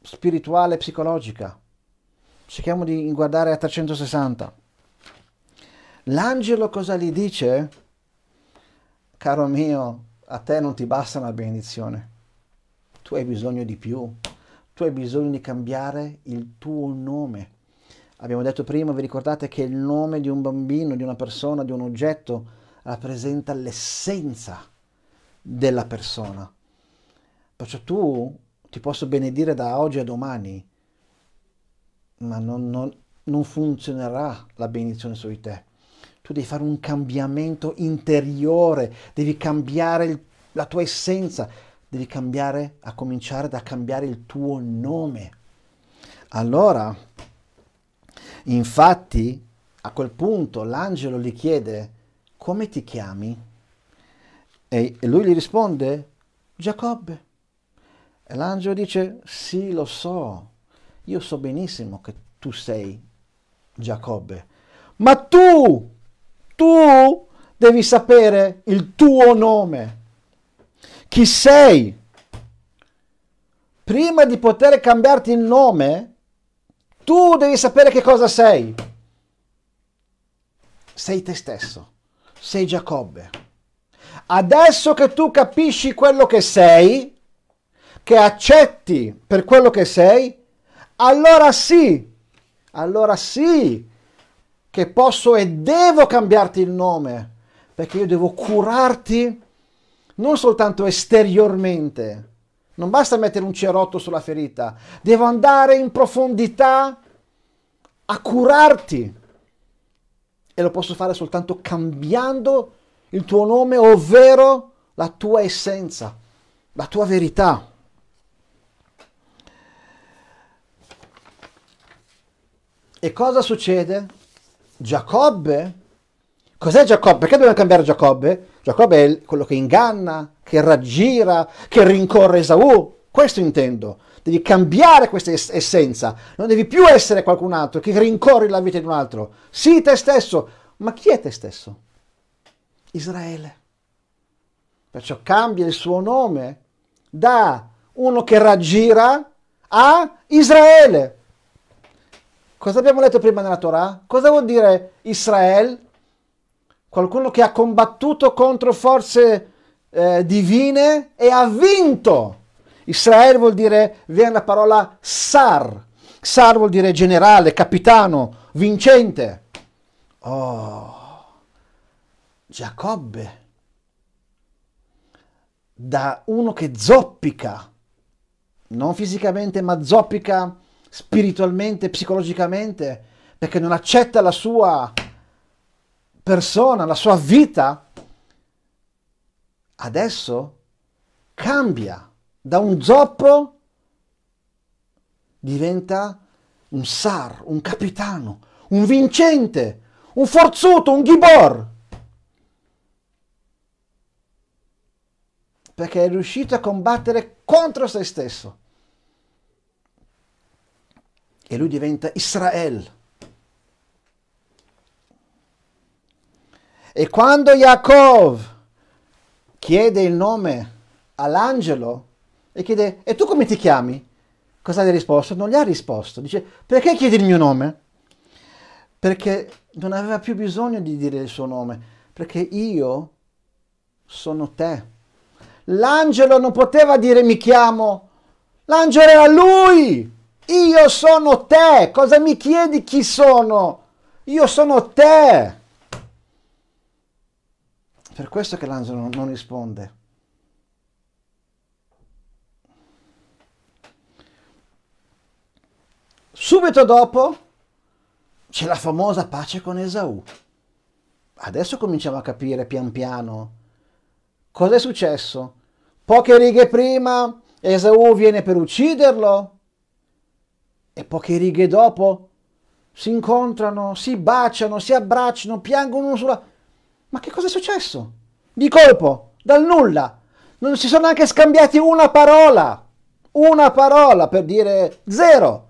spirituale e psicologica. Cerchiamo di guardare a 360. L'angelo cosa gli dice? Caro mio, a te non ti basta una benedizione. Tu hai bisogno di più. Tu hai bisogno di cambiare il tuo nome. Abbiamo detto prima, vi ricordate che il nome di un bambino, di una persona, di un oggetto rappresenta l'essenza della persona. Perciò tu ti posso benedire da oggi a domani, ma non, non, non funzionerà la benedizione su di te. Tu devi fare un cambiamento interiore, devi cambiare il, la tua essenza, devi cambiare, a cominciare da cambiare il tuo nome. Allora, Infatti, a quel punto l'angelo gli chiede, come ti chiami? E lui gli risponde, Giacobbe. E l'angelo dice, sì, lo so, io so benissimo che tu sei Giacobbe, ma tu, tu devi sapere il tuo nome, chi sei. Prima di poter cambiarti il nome, tu devi sapere che cosa sei. Sei te stesso, sei Giacobbe. Adesso che tu capisci quello che sei, che accetti per quello che sei, allora sì, allora sì che posso e devo cambiarti il nome, perché io devo curarti non soltanto esteriormente, non basta mettere un cerotto sulla ferita, devo andare in profondità a curarti. E lo posso fare soltanto cambiando il tuo nome, ovvero la tua essenza, la tua verità. E cosa succede? Giacobbe Cos'è Giacobbe? Perché dobbiamo cambiare Giacobbe? Giacobbe è quello che inganna, che raggira, che rincorre Esaù. Questo intendo. Devi cambiare questa essenza. Non devi più essere qualcun altro che rincorre la vita di un altro. Sì, te stesso. Ma chi è te stesso? Israele. Perciò cambia il suo nome da uno che raggira a Israele. Cosa abbiamo letto prima nella Torah? Cosa vuol dire Israele? qualcuno che ha combattuto contro forze eh, divine e ha vinto. Israele vuol dire, viene la parola sar. Sar vuol dire generale, capitano, vincente. Oh, Giacobbe, da uno che zoppica, non fisicamente, ma zoppica spiritualmente, psicologicamente, perché non accetta la sua persona, la sua vita, adesso cambia da un zoppo diventa un sar, un capitano, un vincente, un forzuto, un ghibor. Perché è riuscito a combattere contro se stesso. E lui diventa Israele E quando Yaakov chiede il nome all'angelo e chiede, e tu come ti chiami? Cosa gli ha risposto? Non gli ha risposto. Dice, perché chiedi il mio nome? Perché non aveva più bisogno di dire il suo nome, perché io sono te. L'angelo non poteva dire mi chiamo, l'angelo era lui. Io sono te, cosa mi chiedi chi sono? Io sono te. Per questo che l'angelo non risponde. Subito dopo c'è la famosa pace con Esau. Adesso cominciamo a capire pian piano cosa è successo. Poche righe prima Esau viene per ucciderlo e poche righe dopo si incontrano, si baciano, si abbracciano, piangono sulla... Ma che cosa è successo? Di colpo, dal nulla. Non si sono neanche scambiati una parola. Una parola per dire zero.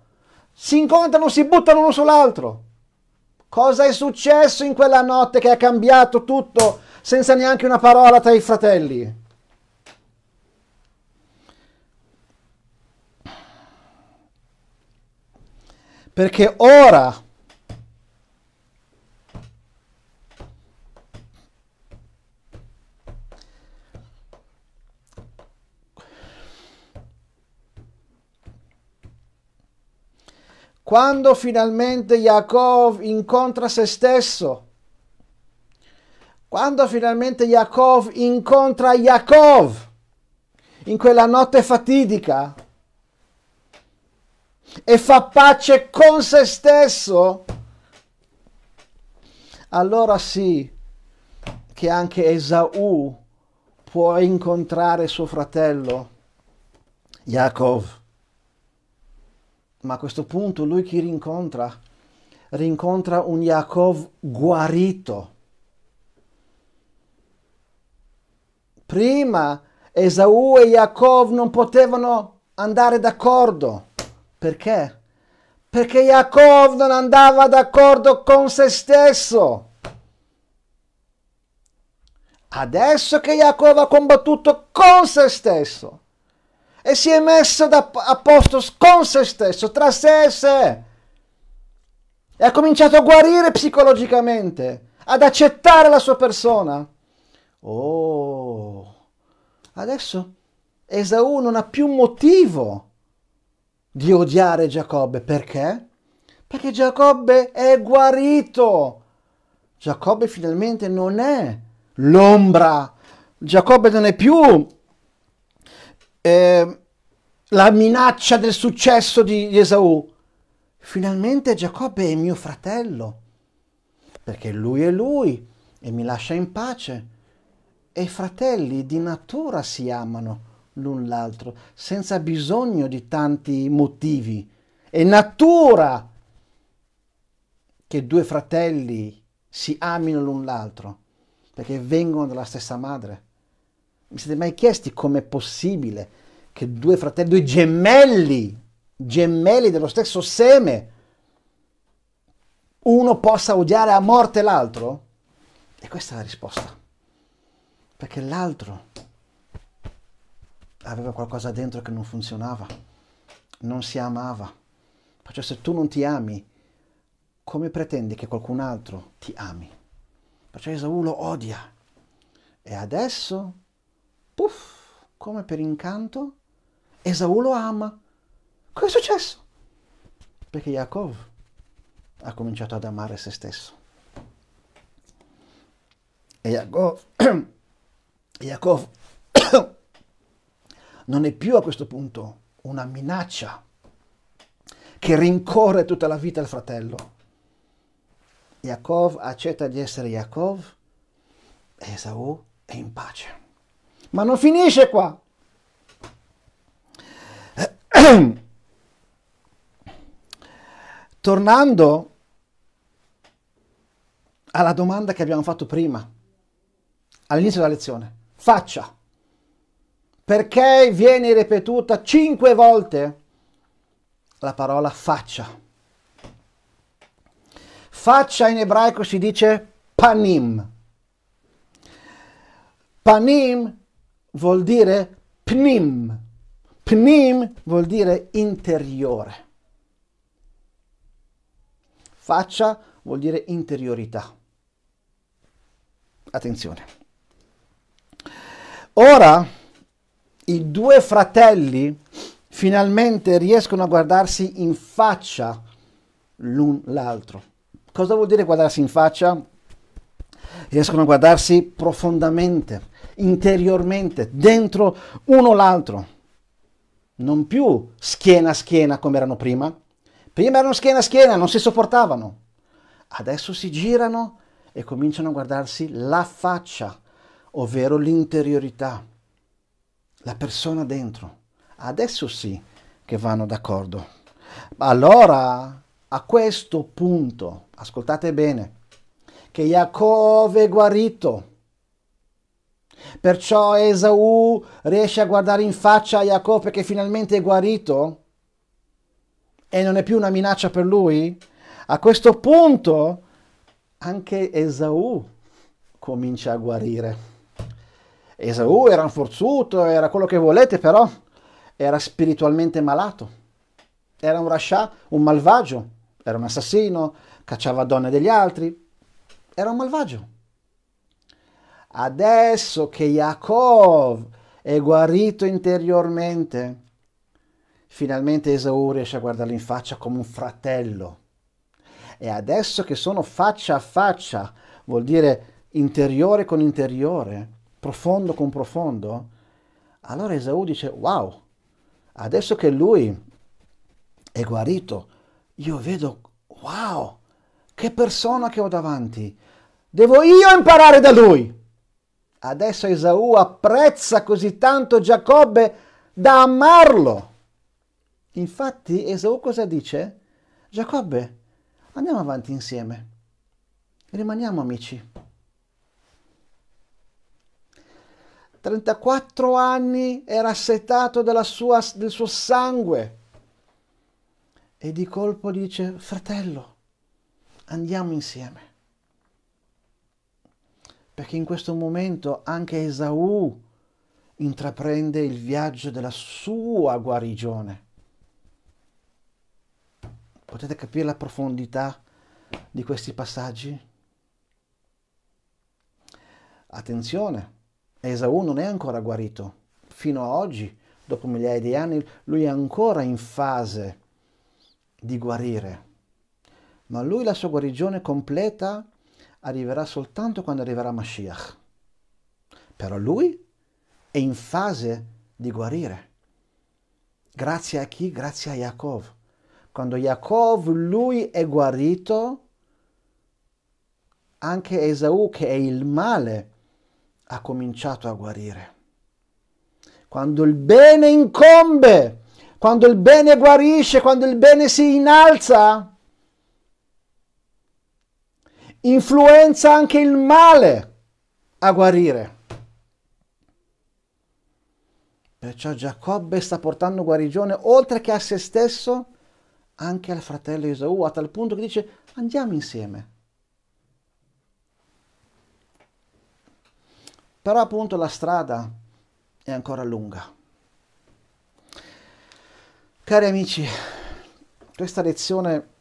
Si incontrano, si buttano l'uno sull'altro. Cosa è successo in quella notte che ha cambiato tutto senza neanche una parola tra i fratelli? Perché ora Quando finalmente Yaakov incontra se stesso, quando finalmente Yaakov incontra Yaakov in quella notte fatidica e fa pace con se stesso, allora sì che anche Esaù può incontrare suo fratello Yaakov. Ma a questo punto lui chi rincontra? Rincontra un Yaakov guarito. Prima Esau e Yaakov non potevano andare d'accordo. Perché? Perché Yaakov non andava d'accordo con se stesso. Adesso che Yaakov ha combattuto con se stesso, e si è messo da, a posto con se stesso, tra sé e sé. E ha cominciato a guarire psicologicamente, ad accettare la sua persona. Oh, adesso Esaù non ha più motivo di odiare Giacobbe. Perché? Perché Giacobbe è guarito. Giacobbe finalmente non è l'ombra. Giacobbe non è più Ehm, la minaccia del successo di, di Esaù. Finalmente Giacobbe è mio fratello, perché lui è lui e mi lascia in pace. E i fratelli di natura si amano l'un l'altro, senza bisogno di tanti motivi. È natura che due fratelli si amino l'un l'altro, perché vengono dalla stessa madre. Mi siete mai chiesti com'è possibile che due fratelli, due gemelli, gemelli dello stesso seme, uno possa odiare a morte l'altro? E questa è la risposta. Perché l'altro aveva qualcosa dentro che non funzionava, non si amava. Perciò se tu non ti ami, come pretendi che qualcun altro ti ami? Perciò Esaù lo odia. E adesso puff, come per incanto, Esaù lo ama. Cos'è successo? Perché Yaakov ha cominciato ad amare se stesso. E Yaakov, (coughs) Yaakov (coughs) non è più a questo punto una minaccia che rincorre tutta la vita il fratello. Yaakov accetta di essere Yaakov e Esaù è in pace. Ma non finisce qua. (clears throat) Tornando alla domanda che abbiamo fatto prima, all'inizio della lezione, faccia. Perché viene ripetuta cinque volte la parola faccia? Faccia in ebraico si dice panim. Panim vuol dire pnim. Pnim vuol dire interiore. Faccia vuol dire interiorità. Attenzione. Ora i due fratelli finalmente riescono a guardarsi in faccia l'un l'altro. Cosa vuol dire guardarsi in faccia? Riescono a guardarsi profondamente interiormente, dentro uno l'altro. Non più schiena a schiena come erano prima. Prima erano schiena a schiena, non si sopportavano. Adesso si girano e cominciano a guardarsi la faccia, ovvero l'interiorità, la persona dentro. Adesso sì che vanno d'accordo. Allora, a questo punto, ascoltate bene, che Giacobbe è guarito Perciò Esau riesce a guardare in faccia a Giacobbe che finalmente è guarito e non è più una minaccia per lui. A questo punto anche Esau comincia a guarire. Esau era un forzuto, era quello che volete, però era spiritualmente malato. Era un rascià, un malvagio, era un assassino, cacciava donne degli altri, era un malvagio adesso che Yaakov è guarito interiormente, finalmente Esau riesce a guardarlo in faccia come un fratello. E adesso che sono faccia a faccia, vuol dire interiore con interiore, profondo con profondo, allora Esau dice, wow, adesso che lui è guarito, io vedo, wow, che persona che ho davanti, devo io imparare da lui. Adesso Esaù apprezza così tanto Giacobbe da amarlo. Infatti Esaù cosa dice? Giacobbe, andiamo avanti insieme. Rimaniamo amici. 34 anni era assetato sua, del suo sangue. E di colpo dice, fratello, andiamo insieme perché in questo momento anche Esaù intraprende il viaggio della sua guarigione. Potete capire la profondità di questi passaggi? Attenzione, Esaù non è ancora guarito. Fino a oggi, dopo migliaia di anni, lui è ancora in fase di guarire. Ma lui la sua guarigione completa arriverà soltanto quando arriverà Mashiach. Però lui è in fase di guarire. Grazie a chi? Grazie a Yaakov. Quando Yaakov, lui è guarito, anche Esau, che è il male, ha cominciato a guarire. Quando il bene incombe, quando il bene guarisce, quando il bene si innalza, influenza anche il male a guarire. Perciò Giacobbe sta portando guarigione oltre che a se stesso, anche al fratello Esaù, a tal punto che dice andiamo insieme. Però appunto la strada è ancora lunga. Cari amici, questa lezione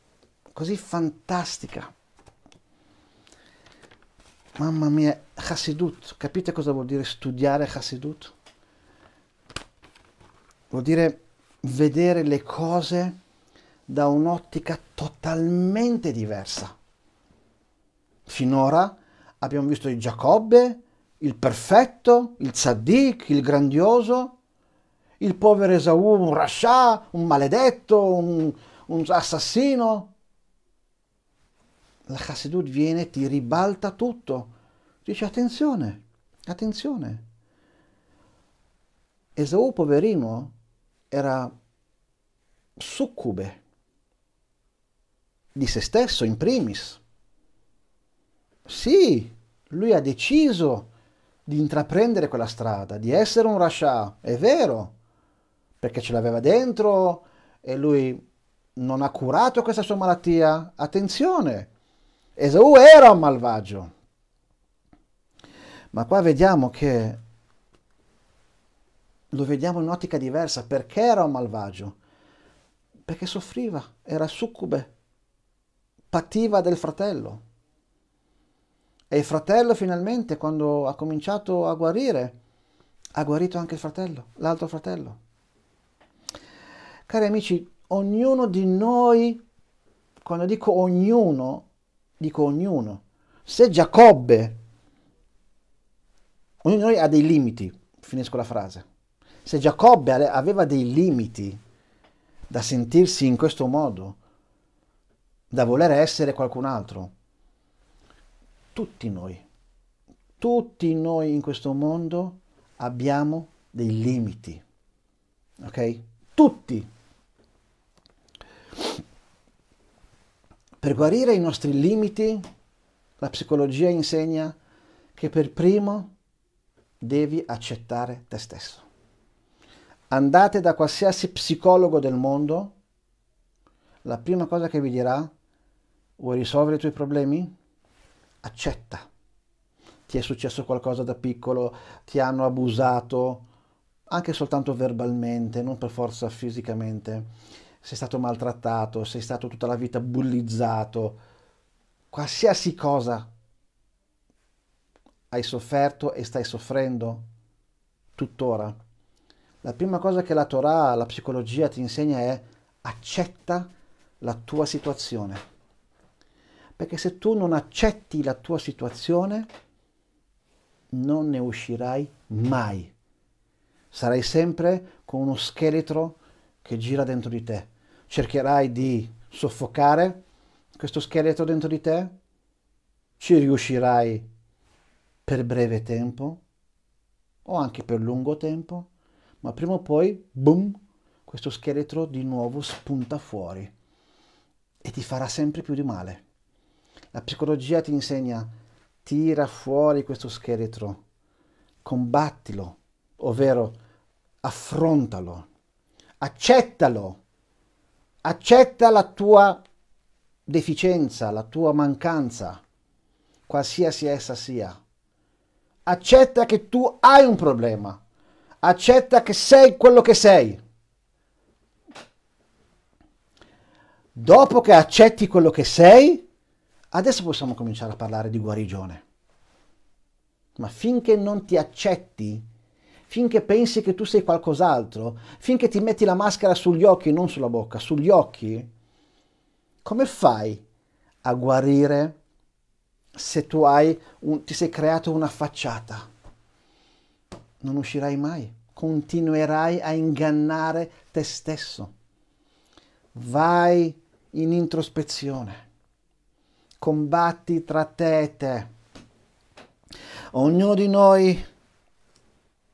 così fantastica Mamma mia, Hasidut, capite cosa vuol dire studiare Hasidut? Vuol dire vedere le cose da un'ottica totalmente diversa. Finora abbiamo visto il Giacobbe, il perfetto, il tzaddik, il grandioso, il povero Esaù, un rascià, un maledetto, un, un assassino, la Hasidut viene e ti ribalta tutto. Dice attenzione, attenzione. Esau poverino era succube di se stesso in primis. Sì, lui ha deciso di intraprendere quella strada, di essere un rascià, è vero, perché ce l'aveva dentro e lui non ha curato questa sua malattia. Attenzione, Esaù era un malvagio. Ma qua vediamo che lo vediamo in un'ottica diversa. Perché era un malvagio? Perché soffriva, era succube, pativa del fratello. E il fratello finalmente, quando ha cominciato a guarire, ha guarito anche il fratello, l'altro fratello. Cari amici, ognuno di noi, quando dico ognuno, dico ognuno. Se Giacobbe, ognuno di noi ha dei limiti, finisco la frase, se Giacobbe aveva dei limiti da sentirsi in questo modo, da voler essere qualcun altro, tutti noi, tutti noi in questo mondo abbiamo dei limiti, ok? Tutti Per guarire i nostri limiti, la psicologia insegna che per primo devi accettare te stesso. Andate da qualsiasi psicologo del mondo, la prima cosa che vi dirà, vuoi risolvere i tuoi problemi? Accetta. Ti è successo qualcosa da piccolo, ti hanno abusato, anche soltanto verbalmente, non per forza fisicamente sei stato maltrattato, sei stato tutta la vita bullizzato, qualsiasi cosa hai sofferto e stai soffrendo tuttora. La prima cosa che la Torah, la psicologia ti insegna è accetta la tua situazione. Perché se tu non accetti la tua situazione, non ne uscirai mai. Sarai sempre con uno scheletro che gira dentro di te. Cercherai di soffocare questo scheletro dentro di te? Ci riuscirai per breve tempo o anche per lungo tempo, ma prima o poi, boom, questo scheletro di nuovo spunta fuori e ti farà sempre più di male. La psicologia ti insegna tira fuori questo scheletro, combattilo, ovvero affrontalo, accettalo, accetta la tua deficienza, la tua mancanza, qualsiasi essa sia. Accetta che tu hai un problema, accetta che sei quello che sei. Dopo che accetti quello che sei, adesso possiamo cominciare a parlare di guarigione. Ma finché non ti accetti, finché pensi che tu sei qualcos'altro, finché ti metti la maschera sugli occhi, non sulla bocca, sugli occhi, come fai a guarire se tu hai un, ti sei creato una facciata? Non uscirai mai, continuerai a ingannare te stesso. Vai in introspezione, combatti tra te e te. Ognuno di noi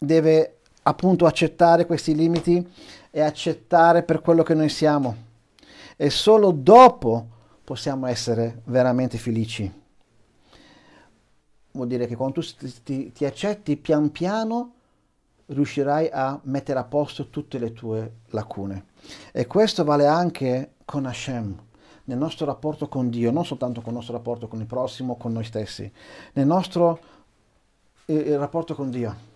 deve appunto accettare questi limiti e accettare per quello che noi siamo. E solo dopo possiamo essere veramente felici. Vuol dire che quando tu ti, ti accetti pian piano riuscirai a mettere a posto tutte le tue lacune. E questo vale anche con Hashem, nel nostro rapporto con Dio, non soltanto con il nostro rapporto con il prossimo, con noi stessi, nel nostro eh, rapporto con Dio.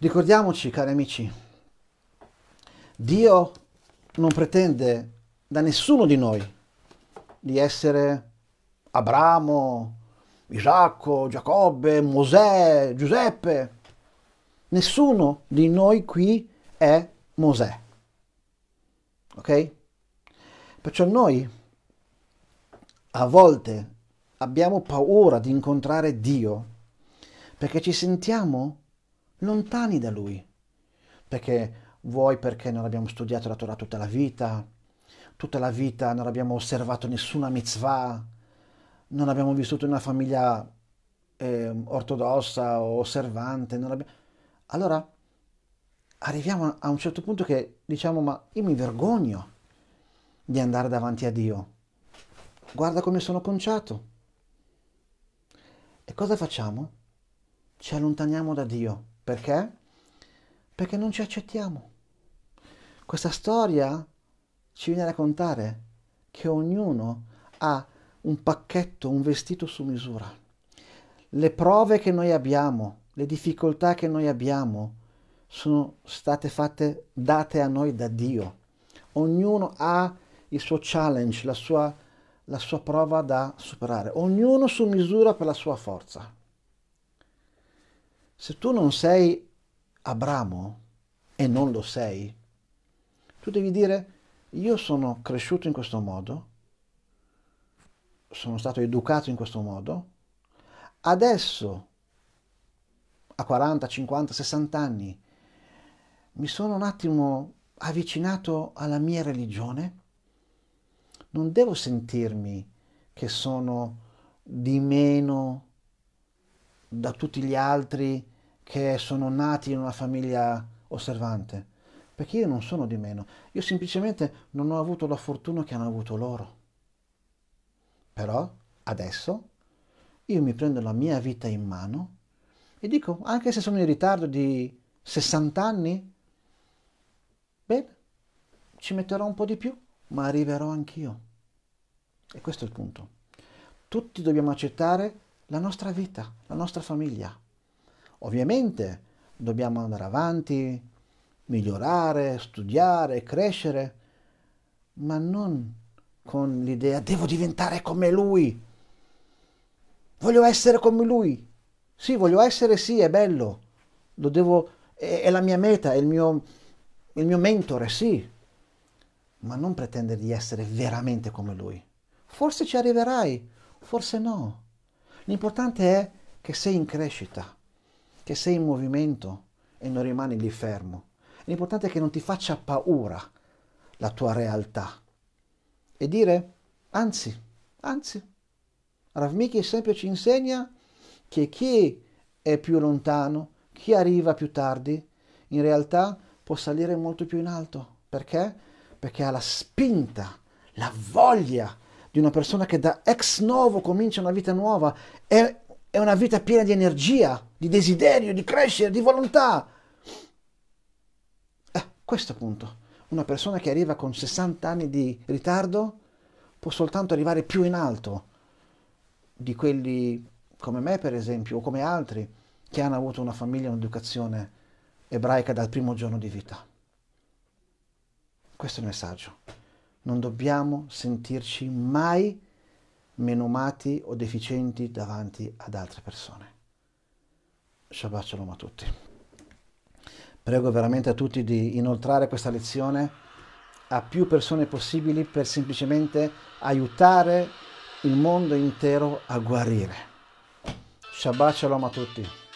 Ricordiamoci, cari amici, Dio non pretende da nessuno di noi di essere Abramo, Isacco, Giacobbe, Mosè, Giuseppe. Nessuno di noi qui è Mosè. Ok? Perciò noi a volte abbiamo paura di incontrare Dio perché ci sentiamo lontani da lui. Perché vuoi perché non abbiamo studiato la Torah tutta la vita, tutta la vita non abbiamo osservato nessuna mitzvah, non abbiamo vissuto in una famiglia eh, ortodossa o osservante, abbiamo... allora arriviamo a un certo punto che diciamo ma io mi vergogno di andare davanti a Dio. Guarda come sono conciato. E cosa facciamo? Ci allontaniamo da Dio perché? Perché non ci accettiamo. Questa storia ci viene a raccontare che ognuno ha un pacchetto, un vestito su misura. Le prove che noi abbiamo, le difficoltà che noi abbiamo, sono state fatte, date a noi da Dio. Ognuno ha il suo challenge, la sua, la sua prova da superare, ognuno su misura per la sua forza. Se tu non sei Abramo e non lo sei, tu devi dire io sono cresciuto in questo modo, sono stato educato in questo modo, adesso a 40, 50, 60 anni mi sono un attimo avvicinato alla mia religione, non devo sentirmi che sono di meno da tutti gli altri che sono nati in una famiglia osservante, perché io non sono di meno, io semplicemente non ho avuto la fortuna che hanno avuto loro. Però adesso io mi prendo la mia vita in mano e dico, anche se sono in ritardo di 60 anni, bene, ci metterò un po' di più, ma arriverò anch'io. E questo è il punto. Tutti dobbiamo accettare la nostra vita, la nostra famiglia. Ovviamente dobbiamo andare avanti, migliorare, studiare, crescere, ma non con l'idea devo diventare come lui. Voglio essere come lui. Sì, voglio essere, sì, è bello. Lo devo, è, è la mia meta, è il mio, il mio mentore, sì. Ma non pretendere di essere veramente come lui. Forse ci arriverai, forse no. L'importante è che sei in crescita, che sei in movimento e non rimani lì fermo. L'importante è che non ti faccia paura la tua realtà. E dire, anzi, anzi, Rav Miki sempre ci insegna che chi è più lontano, chi arriva più tardi, in realtà può salire molto più in alto. Perché? Perché ha la spinta, la voglia di una persona che da ex novo comincia una vita nuova, è, è una vita piena di energia, di desiderio, di crescere, di volontà. Eh, questo punto. Una persona che arriva con 60 anni di ritardo può soltanto arrivare più in alto di quelli come me, per esempio, o come altri, che hanno avuto una famiglia, un'educazione ebraica dal primo giorno di vita. Questo è il messaggio non dobbiamo sentirci mai menomati o deficienti davanti ad altre persone. Shabbat shalom a tutti. Prego veramente a tutti di inoltrare questa lezione a più persone possibili per semplicemente aiutare il mondo intero a guarire. Shabbat shalom a tutti.